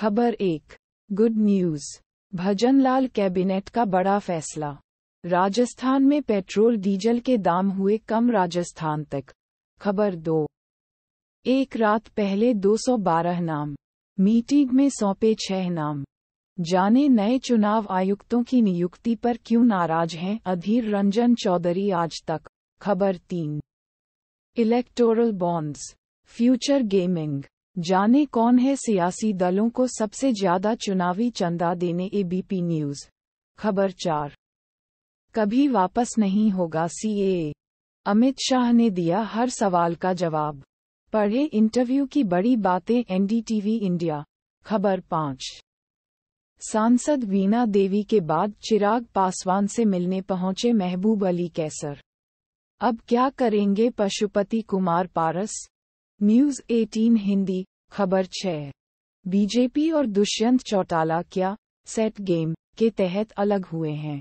खबर एक good news Bhajanlal cabinet का बड़ा फैसला राजस्थान में पेट्रोल डीजल के दाम हुए कम राजस्थान तक खबर दो एक रात पहले 212 नाम मीटिंग में सौंपे छह नाम जाने नए चुनाव आयुक्तों की नियुक्ति पर क्यों नाराज हैं अधीर रंजन चौधरी आज तक खबर तीन इलेक्टोरल बॉन्ड्स फ्यूचर गेमिंग जाने कौन है सियासी दलों को सबसे ज्यादा चुनावी चंदा देने एबीपी न्यूज खबर चार कभी वापस नहीं होगा सीएए अमित शाह ने दिया हर सवाल का जवाब पढ़े इंटरव्यू की बड़ी बातें एनडीटीवी इंडिया खबर पाँच सांसद वीना देवी के बाद चिराग पासवान से मिलने पहुंचे महबूब अली कैसर अब क्या करेंगे पशुपति कुमार पारस न्यूज 18 हिंदी खबर छह बीजेपी और दुष्यंत चौटाला क्या सेट गेम के तहत अलग हुए हैं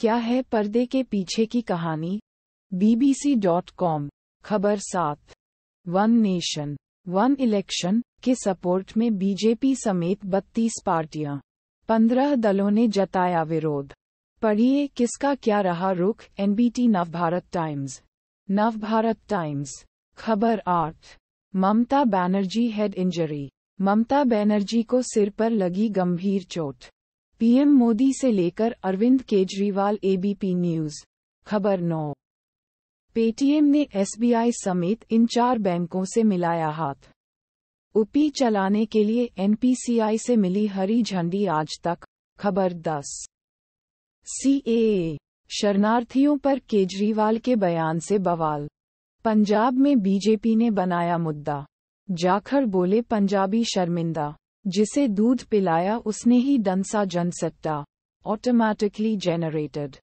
क्या है पर्दे के पीछे की कहानी बीबीसी डॉट कॉम खबर सात वन नेशन वन इलेक्शन के सपोर्ट में बीजेपी समेत 32 पार्टियां पंद्रह दलों ने जताया विरोध पढ़िए किसका क्या रहा रुख NBT Navbharat times Navbharat times खबर आठ ममता बैनर्जी हेड इंजरी ममता बैनर्जी को सिर पर लगी गंभीर चोट पीएम मोदी से लेकर अरविंद केजरीवाल एबीपी न्यूज खबर नौ पेटीएम ने एसबीआई समेत इन चार बैंकों से मिलाया हाथ उपी चलाने के लिए एनपीसीआई से मिली हरी झंडी आज तक खबर दस सीएए शरणार्थियों पर केजरीवाल के बयान से बवाल पंजाब में बीजेपी ने बनाया मुद्दा जाखर बोले पंजाबी शर्मिंदा जिसे दूध पिलाया उसने ही डंसा जनसत्ता ऑटोमैटिकली जेनरेटेड